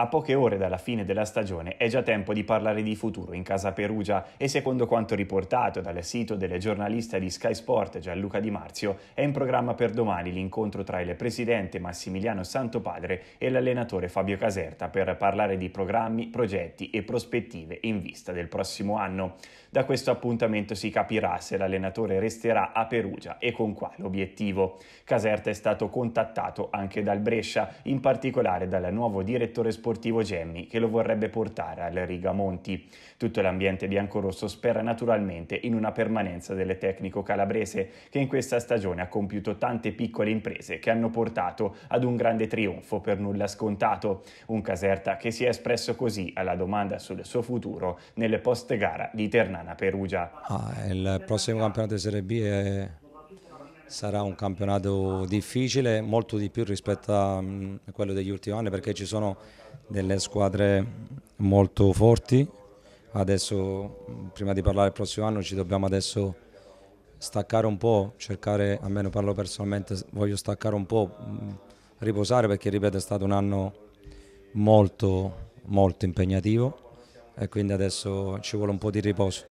A poche ore dalla fine della stagione è già tempo di parlare di futuro in casa Perugia e secondo quanto riportato dal sito delle giornaliste di Sky Sport Gianluca Di Marzio è in programma per domani l'incontro tra il presidente Massimiliano Santopadre e l'allenatore Fabio Caserta per parlare di programmi, progetti e prospettive in vista del prossimo anno. Da questo appuntamento si capirà se l'allenatore resterà a Perugia e con quale obiettivo. Caserta è stato contattato anche dal Brescia, in particolare dal nuovo direttore sportivo sportivo Gemmi che lo vorrebbe portare al Rigamonti. Tutto l'ambiente biancorosso spera naturalmente in una permanenza del tecnico calabrese che in questa stagione ha compiuto tante piccole imprese che hanno portato ad un grande trionfo per nulla scontato. Un Caserta che si è espresso così alla domanda sul suo futuro nelle post gara di Ternana Perugia. Ah, il prossimo campionato di Serie B è Sarà un campionato difficile, molto di più rispetto mm, a quello degli ultimi anni perché ci sono delle squadre molto forti. Adesso, mm, prima di parlare del prossimo anno, ci dobbiamo adesso staccare un po', cercare, almeno parlo personalmente, voglio staccare un po', mm, riposare perché, ripeto, è stato un anno molto, molto impegnativo e quindi adesso ci vuole un po' di riposo.